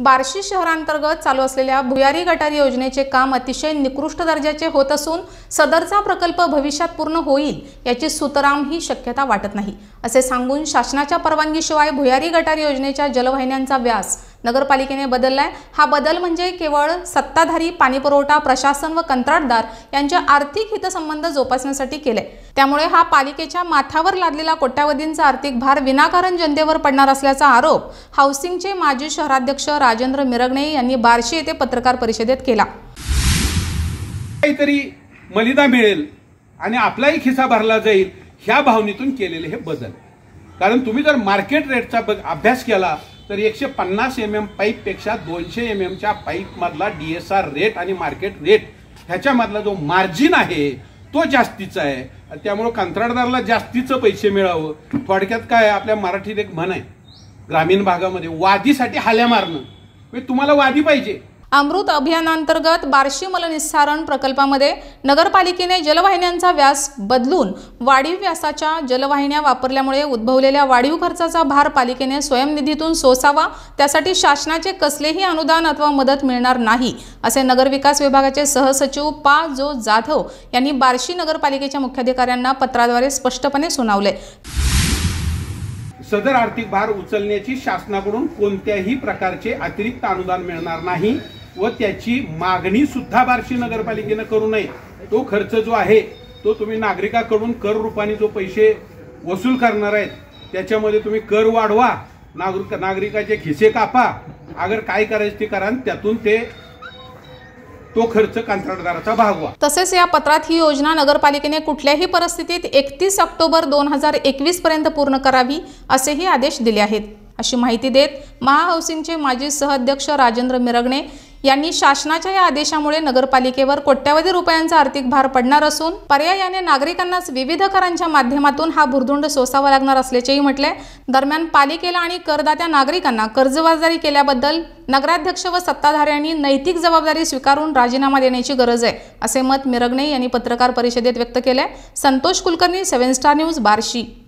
बार्शी शहरांतर्गत चालू असलेल्या भुयारी गटारी योजनेचे काम अतिशय निकृष्ट दर्जाचे होत असून सदरचा प्रकल्प भविष्यात पूर्ण होईल याची सुतराम ही शक्यता वाटत नाही असे सांगून शासनाच्या परवानगीशिवाय भुयारी गटारी योजनेच्या जलवाहिन्यांचा व्यास नगरपालिकेने बदललाय हा बदल म्हणजे केवळ सत्ताधारी पाणीपुरवठा प्रशासन व कंत्राटदार यांच्या आर्थिक हितसंबंध जोपासण्यासाठी आहे त्यामुळे हा पालिकेच्या माथावर लादलेला कोट्यावधींचा आर्थिक भार विनाकारण जनतेवर पडणार असल्याचा आरोप हाऊसिंगचे माजी शहराध्यक्ष राजेंद्र मिरगणे यांनी बार्शी येथे पत्रकार परिषदेत केला काहीतरी मलिदा मिळेल आणि आपलाही खिसा भरला जाईल ह्या भावनेतून केलेले हे बदल कारण तुम्ही जर मार्केट रेटचा अभ्यास केला तर एकशे पन्नास एम एम पाईपपेक्षा दोनशे एम एमच्या पाईपमधला डी एस आर रेट आणि मार्केट रेट ह्याच्यामधला जो मार्जिन आहे तो जास्तीचा आहे त्यामुळं कंत्राटदाराला जास्तीचं पैसे मिळावं थोडक्यात काय आपल्या मराठीत एक म्हण आहे ग्रामीण भागामध्ये वादीसाठी हाल्या मारणं म्हणजे तुम्हाला वादी पाहिजे अमृत अभियानांतर्गत बार्शी मलनिस्सारण प्रकल्पामध्ये नगरपालिकेने जलवाहिन्यांचा व्यास बदलून वाढीव व्यासाच्या जलवाहिन्या वापरल्यामुळे उद्भवलेल्या वाढीव खर्चाचा भार पालिकेने स्वयंनिधीतून सोसावा त्यासाठी शासनाचे कसलेही अनुदान अथवा मदत मिळणार नाही असे नगरविकास विभागाचे सहसचिव पा जो जाधव यांनी बार्शी नगरपालिकेच्या मुख्याधिकाऱ्यांना पत्राद्वारे स्पष्टपणे सुनावले सदर आर्थिक भार उचलण्याची शासनाकडून कोणत्याही प्रकारचे अतिरिक्त अनुदान मिळणार नाही व त्याची मागणी सुद्धा बार्शी नगरपालिकेनं करू नये तो खर्च जो आहे तो तुम्ही नागरिकाकडून कर रूपाने जो पैसे वसूल करणार आहेत त्याच्यामध्ये तुम्ही कर वाढवा नागरिक नागरिकाचे खिसे कापा अगर काय करायचं ते करा त्यातून ते तो खर्च कंत्राटदाराचा भागवा तसेच या पत्रात ही योजना नगरपालिकेने कुठल्याही परिस्थितीत एकतीस ऑक्टोबर दोन हजार एकवीस पर्यंत पूर्ण करावी असेही आदेश दिले आहेत अशी माहिती देत महा माजी सहअध्यक्ष राजेंद्र मिरगणे यांनी शासनाच्या या आदेशामुळे नगरपालिकेवर कोट्यावधी रुपयांचा आर्थिक भार पडणार असून पर्यायाने नागरिकांनाच विविध करांच्या माध्यमातून हा भुर्दुंड सोसावा लागणार असल्याचेही म्हटले दरम्यान पालिकेला आणि करदात्या नागरिकांना कर्जबाजारी केल्याबद्दल नगराध्यक्ष व सत्ताधाऱ्यांनी नैतिक जबाबदारी स्वीकारून राजीनामा देण्याची गरज आहे असे मत मिरगणे यांनी पत्रकार परिषदेत व्यक्त केले Santosh Kulkarni seven star news Barshi